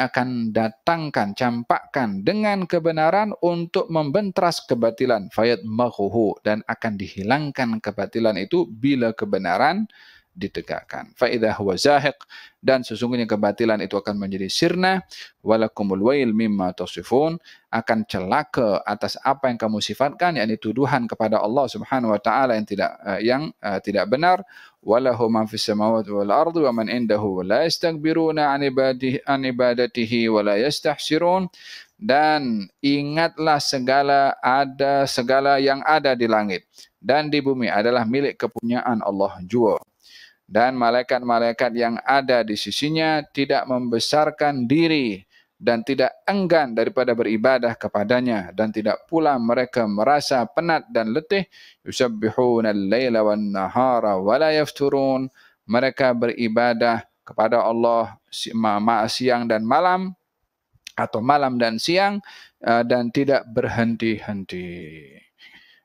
akan datangkan, campakkan dengan kebenaran untuk membentras kebatilan. Fayat mahuhu. Dan akan dihilangkan kebatilan itu bila kebenaran ditegakkan. Faidah huwa dan sesungguhnya kebatilan itu akan menjadi sirna. Walakumul wail mimma tasifun akan celaka atas apa yang kamu sifatkan yaitu tuduhan kepada Allah Subhanahu wa taala yang tidak eh, yang uh, tidak benar. Walahu man fis samawati wal ardi wa man indahu la yastakbiruna an an ibadatihi wa la yastahsirun dan ingatlah segala ada segala yang ada di langit dan di bumi adalah milik kepunyaan Allah jua dan malaikat-malaikat yang ada di sisinya tidak membesarkan diri dan tidak enggan daripada beribadah kepadanya dan tidak pula mereka merasa penat dan letih yusabbihuna al-laila wan nahara wa la yafturun mereka beribadah kepada Allah siang dan malam atau malam dan siang eh, dan tidak berhenti-henti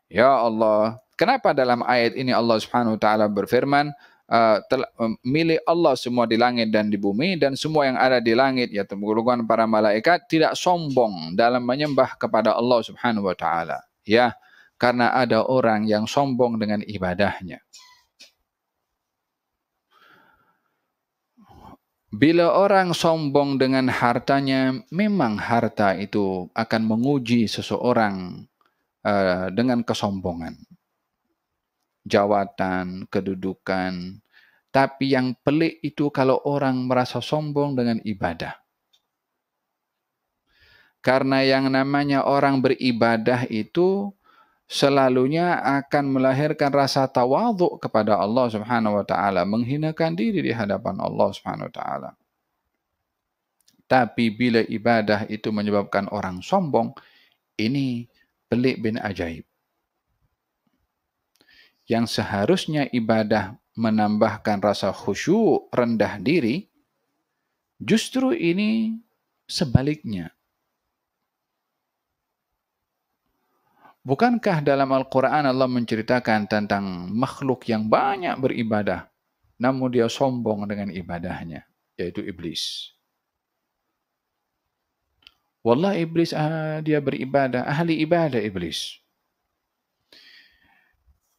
ya Allah kenapa dalam ayat ini Allah Subhanahu wa taala berfirman Uh, telah um, milik Allah semua di langit dan di bumi dan semua yang ada di langit ya tergolongan para malaikat tidak sombong dalam menyembah kepada Allah Subhanahu wa taala ya karena ada orang yang sombong dengan ibadahnya Bila orang sombong dengan hartanya, memang harta itu akan menguji seseorang uh, dengan kesombongan jawatan, kedudukan. Tapi yang pelik itu kalau orang merasa sombong dengan ibadah. Karena yang namanya orang beribadah itu selalunya akan melahirkan rasa tawaduk kepada Allah Subhanahu wa taala, menghinakan diri di hadapan Allah Subhanahu wa taala. Tapi bila ibadah itu menyebabkan orang sombong, ini pelik bin ajaib. yang seharusnya ibadah menambahkan rasa khusyuk rendah diri, justru ini sebaliknya. Bukankah dalam Al-Quran Allah menceritakan tentang makhluk yang banyak beribadah, namun dia sombong dengan ibadahnya, yaitu iblis. Wallah iblis ah, dia beribadah, ahli ibadah iblis.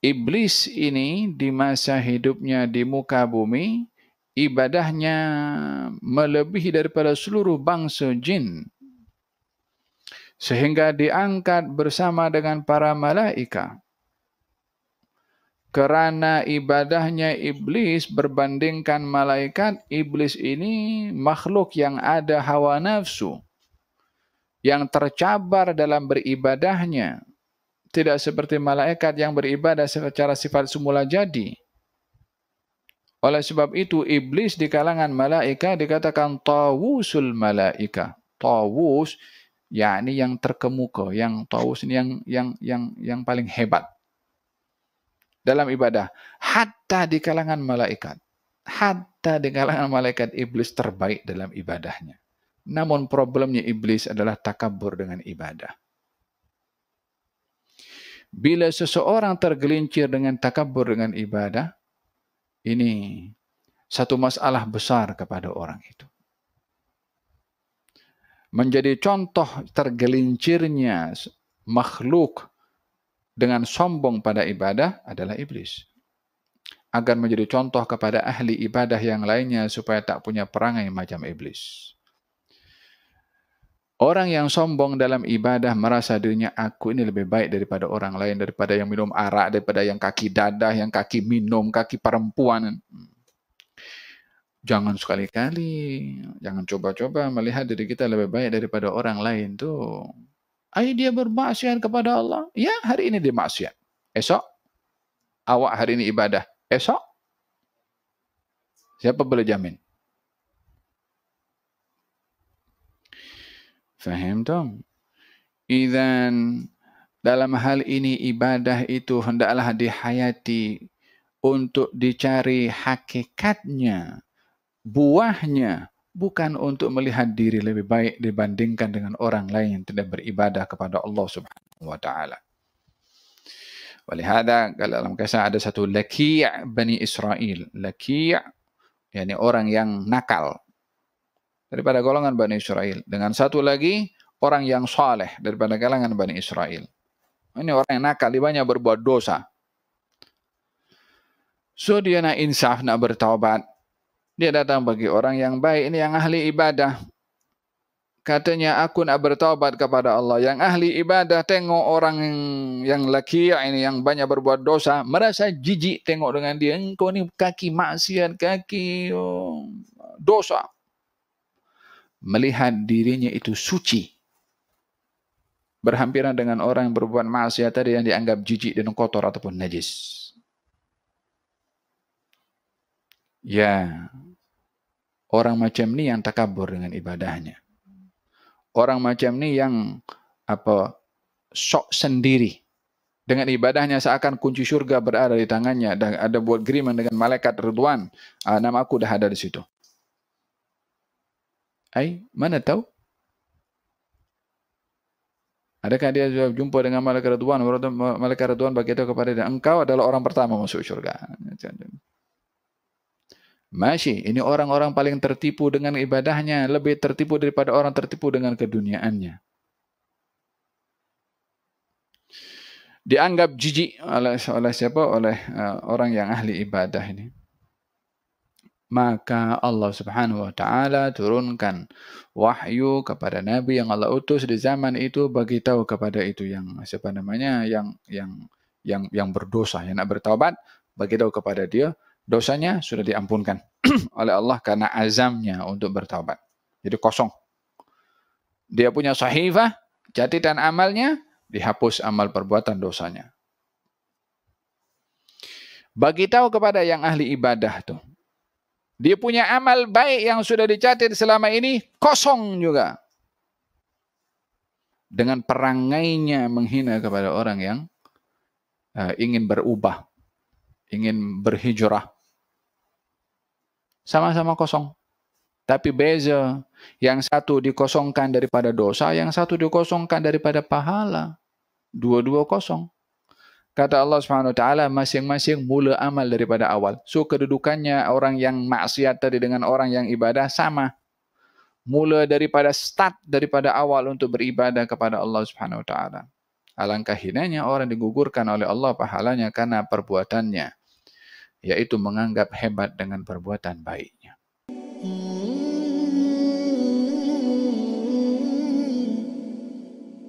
Iblis ini di masa hidupnya di muka bumi, ibadahnya melebihi daripada seluruh bangsa jin. Sehingga diangkat bersama dengan para malaika Kerana ibadahnya iblis berbandingkan malaikat, iblis ini makhluk yang ada hawa nafsu yang tercabar dalam beribadahnya tidak seperti malaikat yang beribadah secara sifat semula jadi. Oleh sebab itu, iblis di kalangan malaikat dikatakan tawusul malaikat. Tawus, yakni yang terkemuka, yang tawus ini yang, yang, yang, yang paling hebat dalam ibadah. Hatta di kalangan malaikat. Hatta di kalangan malaikat, iblis terbaik dalam ibadahnya. Namun problemnya iblis adalah takabur dengan ibadah. Bila seseorang tergelincir dengan takabur dengan ibadah, ini satu masalah besar kepada orang itu. Menjadi contoh tergelincirnya makhluk dengan sombong pada ibadah adalah iblis. Agar menjadi contoh kepada ahli ibadah yang lainnya supaya tak punya perangai macam iblis. Orang yang sombong dalam ibadah merasa dirinya aku ini lebih baik daripada orang lain, daripada yang minum arak, daripada yang kaki dadah, yang kaki minum, kaki perempuan. Jangan sekali-kali, jangan coba-coba melihat diri kita lebih baik daripada orang lain tuh. Ayo dia bermaksiat kepada Allah. Ya, hari ini dia maksiat. Esok, awak hari ini ibadah. Esok, siapa boleh jamin? Faham dong? Izan dalam hal ini ibadah itu hendaklah dihayati untuk dicari hakikatnya, buahnya, bukan untuk melihat diri lebih baik dibandingkan dengan orang lain yang tidak beribadah kepada Allah Subhanahu wa taala. Oleh hada dalam kisah ada satu laki' bani Israel. Laki' yakni orang yang nakal, daripada golongan Bani Israel. Dengan satu lagi, orang yang saleh daripada golongan Bani Israel. Ini orang yang nakal, banyak berbuat dosa. So dia nak insaf, nak bertaubat. Dia datang bagi orang yang baik, ini yang ahli ibadah. Katanya aku nak bertaubat kepada Allah. Yang ahli ibadah tengok orang yang yang laki ini yang banyak berbuat dosa. Merasa jijik tengok dengan dia. Engkau ni kaki maksiat, kaki oh, dosa melihat dirinya itu suci. Berhampiran dengan orang yang berbuat maksiat tadi yang dianggap jijik dan kotor ataupun najis. Ya, orang macam ni yang takabur dengan ibadahnya. Orang macam ni yang apa sok sendiri dengan ibadahnya seakan kunci surga berada di tangannya dan ada buat agreement dengan malaikat Ridwan, ah, nama aku dah ada di situ. Hai, mana tahu? Adakah dia sudah jumpa dengan malaikat Ridwan? Malaikat Ridwan berkata kepada dia, engkau adalah orang pertama masuk syurga. Masih, ini orang-orang paling tertipu dengan ibadahnya, lebih tertipu daripada orang tertipu dengan keduniaannya. Dianggap jijik oleh, oleh siapa? Oleh uh, orang yang ahli ibadah ini maka Allah Subhanahu wa taala turunkan wahyu kepada nabi yang Allah utus di zaman itu bagi tahu kepada itu yang siapa namanya yang yang yang yang berdosa yang nak bertaubat bagi tahu kepada dia dosanya sudah diampunkan oleh Allah karena azamnya untuk bertaubat. Jadi kosong. Dia punya sahifah, jati dan amalnya dihapus amal perbuatan dosanya. Bagi tahu kepada yang ahli ibadah tu. Dia punya amal baik yang sudah dicatat selama ini kosong juga. Dengan perangainya menghina kepada orang yang uh, ingin berubah, ingin berhijrah. Sama-sama kosong. Tapi beza yang satu dikosongkan daripada dosa, yang satu dikosongkan daripada pahala. Dua-dua kosong. Kata Allah Subhanahu wa taala masing-masing mula amal daripada awal. So kedudukannya orang yang maksiat tadi dengan orang yang ibadah sama. Mula daripada start daripada awal untuk beribadah kepada Allah Subhanahu wa taala. Alangkah hinanya orang digugurkan oleh Allah pahalanya karena perbuatannya yaitu menganggap hebat dengan perbuatan baiknya.